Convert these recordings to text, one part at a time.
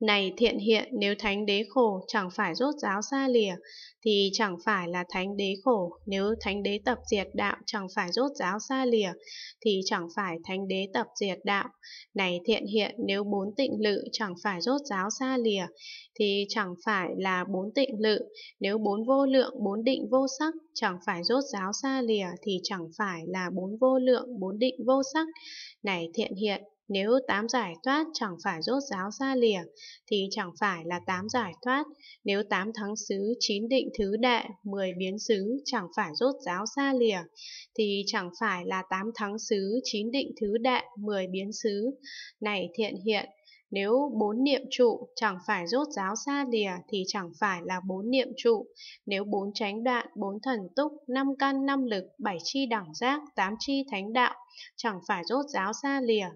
Này thiện hiện, nếu thánh đế khổ chẳng phải rốt giáo xa lìa, thì chẳng phải là thánh đế khổ. Nếu thánh đế tập diệt đạo chẳng phải rốt giáo xa lìa, thì chẳng phải thánh đế tập diệt đạo. Này thiện hiện, nếu bốn tịnh lự chẳng phải rốt giáo xa lìa, thì chẳng phải là bốn tịnh lự. Nếu bốn vô lượng, bốn định vô sắc, chẳng phải rốt giáo xa lìa, thì chẳng phải là bốn vô lượng, bốn định vô sắc. Này thiện hiện, nếu tám giải thoát chẳng phải rốt ráo ra lìa, thì chẳng phải là tám giải thoát. Nếu tám thắng xứ, chín định thứ đệ, mười biến xứ, chẳng phải rốt ráo ra lìa, thì chẳng phải là tám thắng xứ, chín định thứ đệ, mười biến xứ. Này thiện hiện, nếu bốn niệm trụ chẳng phải rốt ráo xa lìa thì chẳng phải là bốn niệm trụ. Nếu bốn tránh đoạn, bốn thần túc, năm căn, năm lực, bảy chi đẳng giác, tám chi thánh đạo chẳng phải rốt ráo xa lìa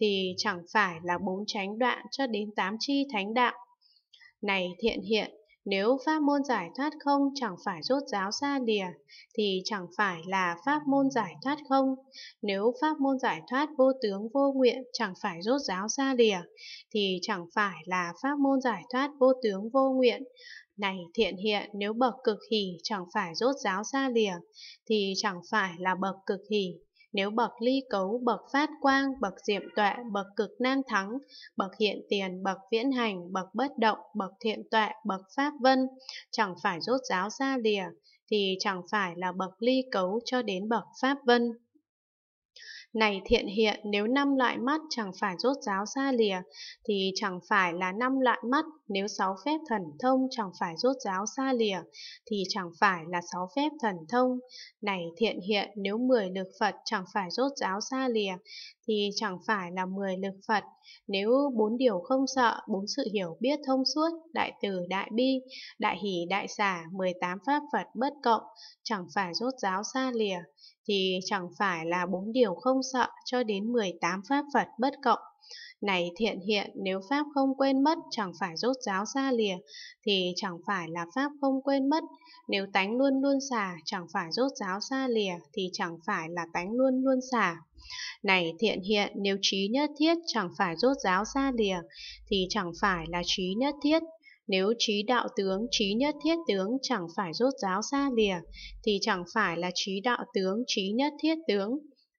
thì chẳng phải là bốn tránh đoạn cho đến tám chi thánh đạo. Này thiện hiện, nếu pháp môn giải thoát không chẳng phải rốt ráo xa lìa, thì chẳng phải là pháp môn giải thoát không. Nếu pháp môn giải thoát vô tướng vô nguyện chẳng phải rốt ráo xa lìa, thì chẳng phải là pháp môn giải thoát vô tướng vô nguyện. Này thiện hiện nếu bậc cực hỷ chẳng phải rốt ráo xa lìa, thì chẳng phải là bậc cực hỷ. Nếu bậc ly cấu, bậc phát quang, bậc diệm tọa, bậc cực nam thắng, bậc hiện tiền, bậc viễn hành, bậc bất động, bậc thiện tọa, bậc pháp vân, chẳng phải rốt ráo ra lìa, thì chẳng phải là bậc ly cấu cho đến bậc pháp vân. Này thiện hiện, nếu năm loại mắt chẳng phải rốt ráo xa lìa, thì chẳng phải là năm loại mắt, nếu sáu phép thần thông chẳng phải rốt ráo xa lìa, thì chẳng phải là sáu phép thần thông. Này thiện hiện, nếu mười lực Phật chẳng phải rốt ráo xa lìa, thì chẳng phải là mười lực Phật. Nếu bốn điều không sợ, bốn sự hiểu biết thông suốt, đại từ đại bi, đại hỷ đại xả, 18 pháp Phật bất cộng, chẳng phải rốt ráo xa lìa, thì chẳng phải là bốn điều không không sợ cho đến 18 pháp Phật bất cộng. Này thiện hiện, nếu Pháp không quên mất chẳng phải rốt giáo xa lìa, thì chẳng phải là Pháp không quên mất. Nếu tánh luôn luôn xả, chẳng phải rốt giáo xa lìa, thì chẳng phải là tánh luôn luôn xả. Này thiện hiện, nếu trí nhất thiết chẳng phải rốt giáo xa lìa, thì chẳng phải là trí nhất thiết. Nếu trí đạo tướng, trí nhất thiết tướng chẳng phải rốt giáo xa lìa, thì chẳng phải là trí đạo tướng, trí nhất thiết tướng.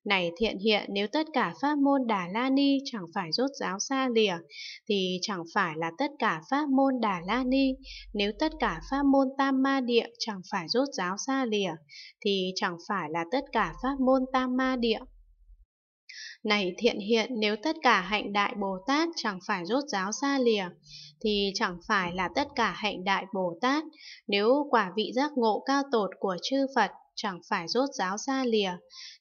Này thiện hiện nếu tất cả pháp môn Đà La Ni chẳng phải rốt giáo xa lìa, thì chẳng phải là tất cả pháp môn Đà La Ni. Nếu tất cả pháp môn Tam Ma Địa chẳng phải rốt giáo xa lìa, thì chẳng phải là tất cả pháp môn Tam Ma Địa. Này thiện hiện nếu tất cả hạnh đại Bồ Tát chẳng phải rốt giáo xa lìa thì chẳng phải là tất cả hạnh đại Bồ Tát nếu quả vị giác ngộ cao tột của chư Phật chẳng phải rốt ráo ra lìa,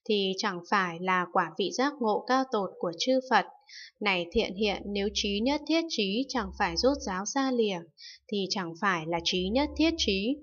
thì chẳng phải là quả vị giác ngộ cao tột của chư Phật. Này thiện hiện nếu trí nhất thiết trí chẳng phải rốt ráo ra lìa, thì chẳng phải là trí nhất thiết trí.